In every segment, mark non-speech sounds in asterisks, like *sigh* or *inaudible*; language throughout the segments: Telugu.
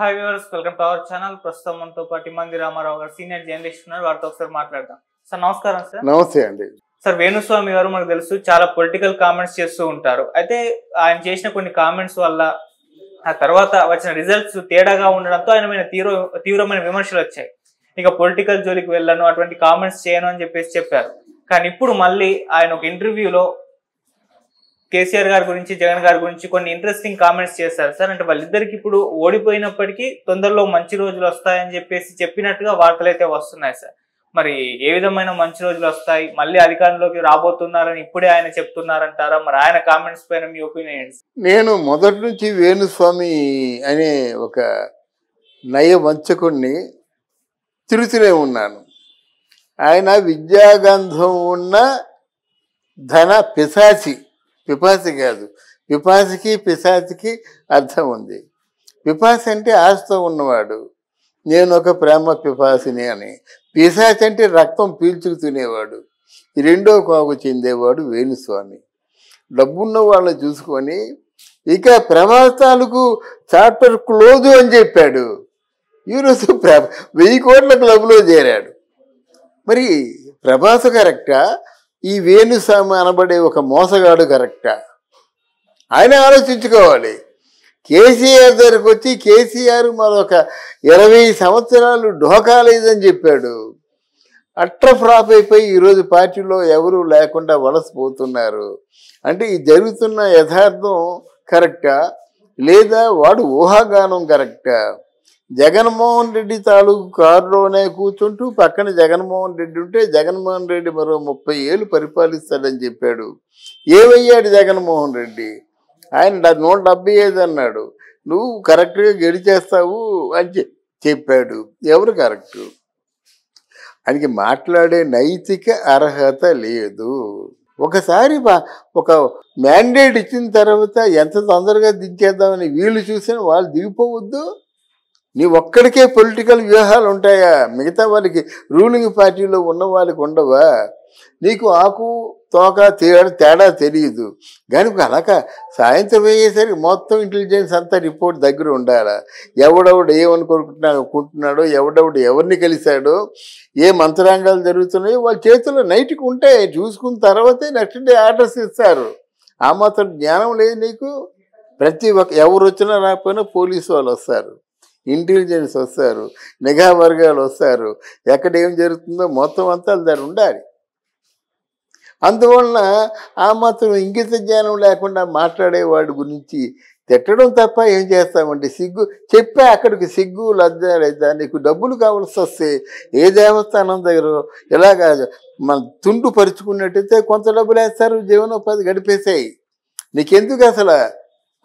hi viewers welcome to our channel ప్రస్తుతం మనతో పాటు మంది రామారావు గారు సీనియర్ జర్నలిస్ట్ ఉన్నారు వారితో ఒకసారి మాట్లాడదాం సార్ నమస్కారం సార్ నమస్తే అండి సార్ వేణుస్వామి గారు మనకు తెలుసు చాలా పొలిటికల్ కామెంట్స్ చేస్తూ ఉంటారు అయితే ఆయన చేసిన కొన్ని కామెంట్స్ వల్ల ఆ తర్వాత వచ్చిన రిజల్ట్స్ తేడాగా ఉండడంతో ఆయన మీద తీవ్ర తీవ్రమైన విమర్శలు వచ్చాయి ఇక పొలిటికల్ జోలికి వెళ్ళను అటువంటి కామెంట్స్ చేయను అని చెప్పేసి చెప్పారు కానీ ఇప్పుడు మళ్ళీ ఆయన ఒక ఇంటర్వ్యూలో కేసీఆర్ గారి గురించి జగన్ గారి గురించి కొన్ని ఇంట్రెస్టింగ్ కామెంట్స్ చేశారు సార్ అంటే వాళ్ళిద్దరికి ఇప్పుడు ఓడిపోయినప్పటికీ తొందరలో మంచి రోజులు వస్తాయని చెప్పేసి చెప్పినట్టుగా వార్తలు అయితే వస్తున్నాయి సార్ మరి ఏ విధమైన మంచి రోజులు వస్తాయి మళ్ళీ అధికారంలోకి రాబోతున్నారని ఇప్పుడే ఆయన చెప్తున్నారంటారా మరి ఆయన కామెంట్స్ పైన మీ ఒపీనియన్ నేను మొదటి నుంచి వేణుస్వామి అనే ఒక నయ వంచకుణ్ణి తిరుగుతూనే ఉన్నాను ఆయన విద్యాగంధం ఉన్న ధన పిశాచి పిపాసి కాదు పిపాసికి పిశాచికి అర్థం ఉంది పిపాసి అంటే ఆశతో ఉన్నవాడు నేను ఒక ప్రేమ పిపాసిని అని పిశాచి అంటే రక్తం పీల్చుకు తినేవాడు రెండో కోకు చెందేవాడు వేణుస్వామి డబ్బున్న వాళ్ళని చూసుకొని ఇక ప్రమాదాలకు చాప్టర్ క్లోజు అని చెప్పాడు ఈరోజు ప్ర వెయ్యి కోట్ల క్లబ్లో చేరాడు మరి ప్రభాస్ కరెక్టా ఈ వేణుస్వామి అనబడే ఒక మోసగాడు కరెక్టా ఆయన ఆలోచించుకోవాలి కేసీఆర్ దగ్గరకు వచ్చి కేసీఆర్ మరొక ఇరవై సంవత్సరాలు ఢోకా లేదని చెప్పాడు అట్ర అట్రఫ్రాప్ అయిపోయి ఈరోజు పార్టీలో ఎవరూ లేకుండా వలసపోతున్నారు అంటే ఈ జరుగుతున్న యథార్థం కరెక్టా లేదా వాడు ఊహాగానం కరెక్టా జగన్మోహన్ రెడ్డి తాలూకు కారులోనే కూర్చుంటూ పక్కన జగన్మోహన్ రెడ్డి ఉంటే జగన్మోహన్ రెడ్డి మరో ముప్పై ఏళ్ళు పరిపాలిస్తాడని చెప్పాడు ఏమయ్యాడు జగన్మోహన్ రెడ్డి ఆయన నూట డెబ్బై ఐదు అన్నాడు నువ్వు కరెక్ట్గా గెలిచేస్తావు అని చెప్పాడు ఎవరు కరెక్టు ఆయనకి మాట్లాడే నైతిక అర్హత లేదు ఒకసారి ఒక మ్యాండేట్ ఇచ్చిన తర్వాత ఎంత తొందరగా దించేద్దామని వీళ్ళు చూసిన వాళ్ళు దిగిపోవద్దు నీ ఒక్కడికే పొలిటికల్ వ్యూహాలు ఉంటాయా మిగతా వాళ్ళకి రూలింగ్ పార్టీలో ఉన్న వాళ్ళకి ఉండవా నీకు ఆకు తోక తేడా తేడా తెలియదు కానీ అలాక సాయంత్రం అయ్యేసరికి మొత్తం ఇంటెలిజెన్స్ అంతా రిపోర్ట్ దగ్గర ఉండాలి ఎవడెవడు ఏమనుకుంటున్నా అనుకుంటున్నాడో ఎవడెవడు ఎవరిని కలిశాడో ఏ మంత్రాంగాలు జరుగుతున్నాయో వాళ్ళ చేతుల్లో నైట్కి ఉంటాయి చూసుకున్న తర్వాతే నెక్స్ట్ డే ఆర్డర్స్ ఇస్తారు ఆ మాత్రం జ్ఞానం లేదు నీకు ప్రతి ఒక్క ఎవరు వచ్చినా రాకపోయినా పోలీసు వాళ్ళు వస్తారు ఇంటెలిజెన్స్ వస్తారు నిఘా వర్గాలు వస్తారు ఎక్కడ ఏం జరుగుతుందో మొత్తం అంతా దాని ఉండాలి అందువలన ఆ మాత్రం ఇంగిత జ్ఞానం లేకుండా మాట్లాడేవాడి గురించి తిట్టడం తప్ప ఏం చేస్తామండి సిగ్గు చెప్పే అక్కడికి సిగ్గు లజ్జ లేదా నీకు డబ్బులు కావాల్సి వస్తే ఏ దేవస్థానం దగ్గర ఇలాగా మన తుండు పరుచుకున్నట్టయితే కొంత డబ్బులు వేస్తారు జీవనోపాధి గడిపేసాయి నీకెందుకు అసలు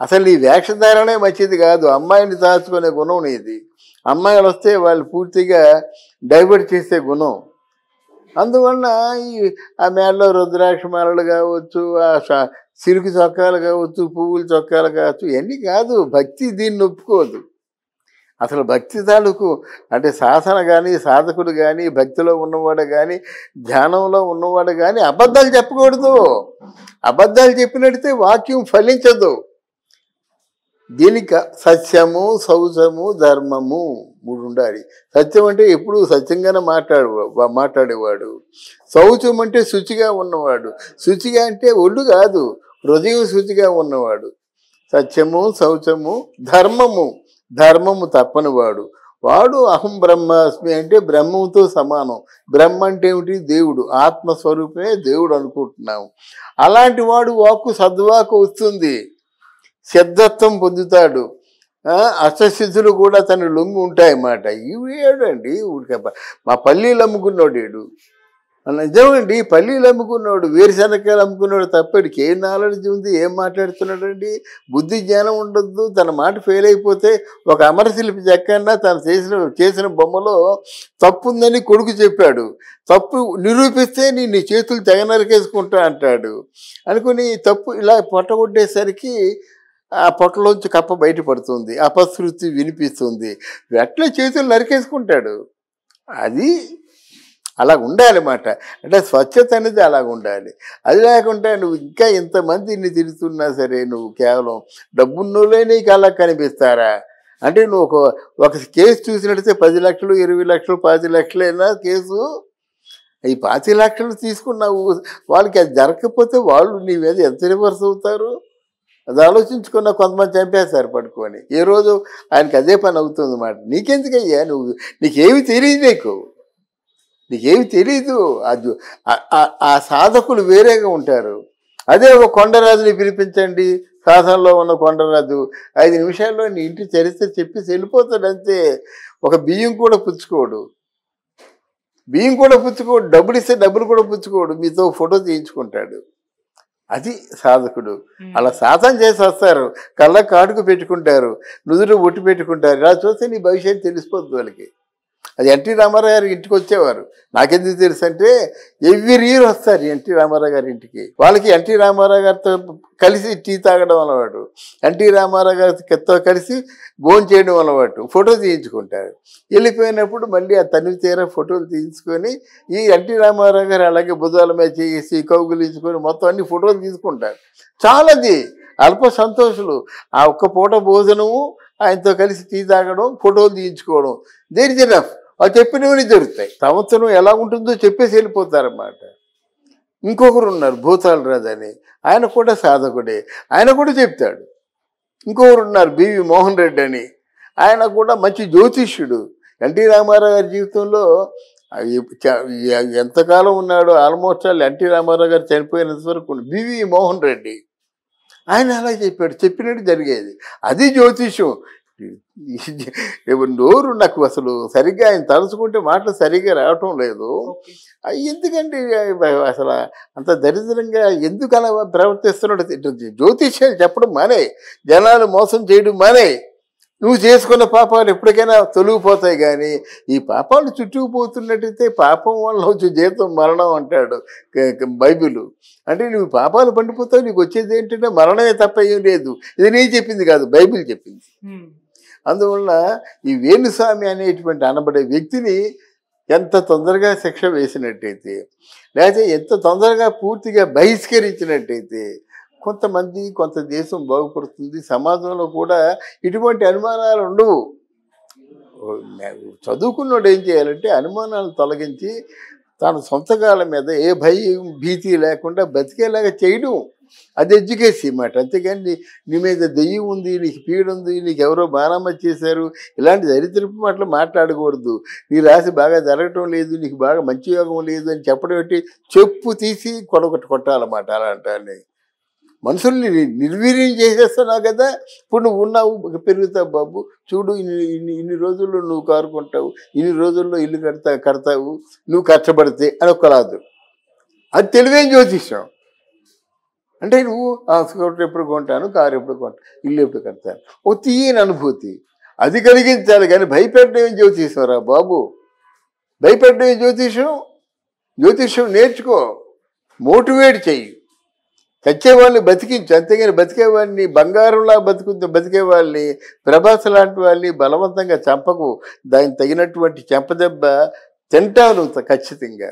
అసలు నీ ద్వారానే మంచిది కాదు అమ్మాయిని దాచుకునే గుణం నీది అమ్మాయిలు వస్తే వాళ్ళు పూర్తిగా డైవర్ట్ చేసే గుణం అందువలన ఈ ఆ మేడలో రుద్రాక్ష మాలలు కావచ్చు ఆ సిరుకు చొక్కాలు కావచ్చు పువ్వుల చొక్కాలు కావచ్చు ఇవన్నీ కాదు భక్తి దీన్ని ఒప్పుకోదు అసలు భక్తి తాలూకు అంటే శాసన కానీ సాధకుడు కానీ భక్తిలో ఉన్నవాడు కానీ ధ్యానంలో ఉన్నవాడు కానీ అబద్ధాలు చెప్పకూడదు అబద్ధాలు చెప్పినట్టే వాక్యం ఫలించదు దీనికి సత్యము శౌచము ధర్మము మూడు ఉండాలి సత్యం అంటే ఎప్పుడు సత్యంగానే మాట్లాడు మాట్లాడేవాడు శౌచం అంటే శుచిగా ఉన్నవాడు శుచిగా అంటే ఒళ్ళు కాదు హృదయం శుచిగా ఉన్నవాడు సత్యము శౌచము ధర్మము ధర్మము తప్పనివాడు వాడు అహం బ్రహ్మాస్మి అంటే బ్రహ్మంతో సమానం బ్రహ్మ అంటే ఏమిటి దేవుడు ఆత్మస్వరూపమే దేవుడు అనుకుంటున్నాము అలాంటి వాడు వాక్కు సద్వాకు వస్తుంది సిద్ధత్వం పొందుతాడు అష్టసిద్ధులు కూడా తన లొంగి ఉంటాయన్నమాట ఇవి ఏడండి ఊరికే మా పల్లీలు అమ్ముకున్నాడు నిజమండి పల్లీలు అమ్ముకున్నాడు వేరుశనకాయలు అమ్ముకున్నాడు తప్పడికి ఏ నాలెడ్జ్ ఉంది ఏం మాట్లాడుతున్నాడండి బుద్ధి జ్ఞానం ఉండద్దు తన మాట ఫెయిల్ అయిపోతే ఒక అమరశిల్పి చెక్కన్నా తను చేసిన చేసిన బొమ్మలో తప్పు ఉందని కొడుకు చెప్పాడు తప్పు నిరూపిస్తే నేను నీ చేతులు తెగనరికేసుకుంటా అంటాడు అనుకుని తప్పు ఇలా పొట్టగొట్టేసరికి ఆ పొట్టలోంచి కప్ప బయటపడుతుంది అపశృతి వినిపిస్తుంది వెట్ల చేతులు నరికేసుకుంటాడు అది అలా ఉండాలన్నమాట అంటే స్వచ్ఛత అనేది అలాగ ఉండాలి అది లేకుండా నువ్వు ఇంకా ఇంతమంది ఇన్ని తిరుగుతున్నా సరే నువ్వు కేవలం డబ్బున్నోళ్ళే నీకు అలా కనిపిస్తారా అంటే నువ్వు ఒక ఒక కేసు చూసినట్టయితే పది లక్షలు ఇరవై లక్షలు పది లక్షలైనా కేసు ఈ పాతి లక్షలు తీసుకున్నావు వాళ్ళకి అది జరగకపోతే వాళ్ళు నీ మీద ఎంత రివర్స్ అవుతారు అది ఆలోచించుకున్న కొంతమంది చంపేస్తారు పట్టుకొని ఏ రోజు ఆయనకి అదే పని అవుతుంది అన్నమాట నీకెందుకయ్యా నువ్వు నీకేమి తెలియదు నీకు నీకేమి తెలియదు అది ఆ సాధకులు వేరేగా ఉంటారు అదే ఒక కొండరాజుని పిలిపించండి సాధనలో ఉన్న కొండరాజు ఐదు నిమిషాల్లో నీ ఇంటి చరిత్ర చెప్పి వెళ్ళిపోతాడు అంతే ఒక బియ్యం కూడా పుచ్చుకోడు బియ్యం కూడా పుచ్చుకోడు డబ్బులు ఇస్తే డబ్బులు కూడా పుచ్చుకోడు మీతో ఫోటో తీయించుకుంటాడు అది సాధకుడు అలా సాధన చేసి వస్తారు కళ్ళ కాడుకు పెట్టుకుంటారు నుదురు ఒట్టు పెట్టుకుంటారు ఇలా చూస్తే నీ భవిష్యత్తు తెలిసిపోతుంది వాళ్ళకి అది ఎన్టీ రామారావు గారి ఇంటికి వచ్చేవారు నాకెందుకు తెలుసు అంటే ఎవ్రీ ఇయర్ వస్తారు ఎన్టీ రామారావు గారి ఇంటికి వాళ్ళకి ఎన్టీ రామారావు గారితో కలిసి టీ తాగడం అలవాటు ఎన్టీ రామారావు గారితో కలిసి భోజనం చేయడం అలవాటు ఫోటో తీయించుకుంటారు వెళ్ళిపోయినప్పుడు మళ్ళీ ఆ తనివి తీర ఫోటోలు తీయించుకొని ఈ ఎన్టీ రామారావు గారు అలాగే బుధాల మీద చేసి కౌగులించుకొని మొత్తం అన్ని ఫోటోలు తీసుకుంటారు చాలాది అల్ప సంతోషులు ఆ ఒక్క పూట భోజనము ఆయనతో కలిసి టీ తాగడం ఫోటోలు తీయించుకోవడం దేర్ ఇస్ ఎనఫ్ వాళ్ళు చెప్పినవన్నీ జరుగుతాయి సంవత్సరం ఎలా ఉంటుందో చెప్పేసి వెళ్ళిపోతారన్నమాట ఇంకొకరు ఉన్నారు భూతాల అని ఆయన కూడా సాధకుడే ఆయన కూడా చెప్తాడు ఇంకొకరు ఉన్నారు బివి మోహన్ రెడ్డి అని ఆయన కూడా మంచి జ్యోతిష్యుడు ఎన్టీ రామారావు గారి జీవితంలో ఎంతకాలం ఉన్నాడో ఆల్మోస్ట్ ఆల్ ఎన్టీ రామారావు గారు చనిపోయినంత వరకు బివి మోహన్ రెడ్డి ఆయన అలా చెప్పాడు చెప్పినట్టు జరిగేది అది జ్యోతిష్యం *laughs* నోరు నాకు అసలు సరిగ్గా ఆయన తలుచుకుంటే మాటలు సరిగ్గా రావటం లేదు ఎందుకండి అసలు అంత దరిద్రంగా ఎందుకు అలా ప్రవర్తిస్తున్నాడు జ్యోతిష్యాలు చెప్పడం మానే జనాలు మోసం చేయడం మానే నువ్వు చేసుకున్న పాపాలు ఎప్పటికైనా తొలగిపోతాయి కానీ ఈ పాపాలు చుట్టుకుపోతున్నట్టయితే పాపం వల్ల వచ్చే జీవితం మరణం అంటాడు బైబిల్ అంటే నువ్వు పాపాలు పండిపోతావు నీకు వచ్చేది ఏంటంటే మరణమే తప్ప ఏం లేదు ఇది నేను చెప్పింది కాదు బైబిల్ చెప్పింది అందువల్ల ఈ వేణుస్వామి అనేటువంటి అనబడే వ్యక్తిని ఎంత తొందరగా శిక్ష వేసినట్టయితే లేకపోతే ఎంత తొందరగా పూర్తిగా బహిష్కరించినట్టయితే కొంతమంది కొంత దేశం బాగుపడుతుంది సమాజంలో కూడా ఇటువంటి అనుమానాలు ఉండవు చదువుకున్నోడు ఏం చేయాలంటే అనుమానాలు తొలగించి తన సొంత కాలం మీద ఏ భయం భీతి లేకుండా బతికేలాగా చేయడం అది ఎడ్యుకేషన్ మాట అంతేకాని నీ మీద దెయ్యం ఉంది నీకు పీడ ఉంది నీకు ఎవరో బాణమ్మ చేశారు ఇలాంటి దరిద్రపు మాటలు మాట్లాడకూడదు నీ రాసి బాగా జరగటం లేదు నీకు బాగా మంచి యోగం లేదు అని చెప్పడం ఏంటి చెప్పు తీసి కొడగొట్టు కొట్టాలన్నమాట అలాంటి మనుషుల్ని నిర్వీర్యం చేసేస్తున్నావు కదా ఇప్పుడు నువ్వు ఉన్నావు పెరుగుతావు బాబు చూడు ఇన్ని ఇన్ని రోజుల్లో నువ్వు కారుకుంటావు ఇన్ని రోజుల్లో ఇల్లు కడతా కడతావు నువ్వు కష్టపడితే అని ఒక రాదు అది తెలివైన జ్యోతిష్యం అంటే నువ్వు ఆ ఎప్పుడు కొంటాను కారు ఎప్పుడు కొంటాను ఇల్లు ఎప్పుడు కడతాను ఓ తీయని అనుభూతి అది కలిగించాలి కానీ భయపెట్టడం రా బాబు భయపెట్టడం జ్యోతిషం జ్యోతిషం నేర్చుకో మోటివేట్ చెయ్యి చచ్చేవాళ్ళని బతికించు అంతేగాని బతికేవాడిని బంగారంలా బతికే బతికేవాళ్ళని ప్రభాస్ లాంటి వాళ్ళని బలవంతంగా చంపకు దానికి తగినటువంటి చెంపదెబ్బ తింటాను ఖచ్చితంగా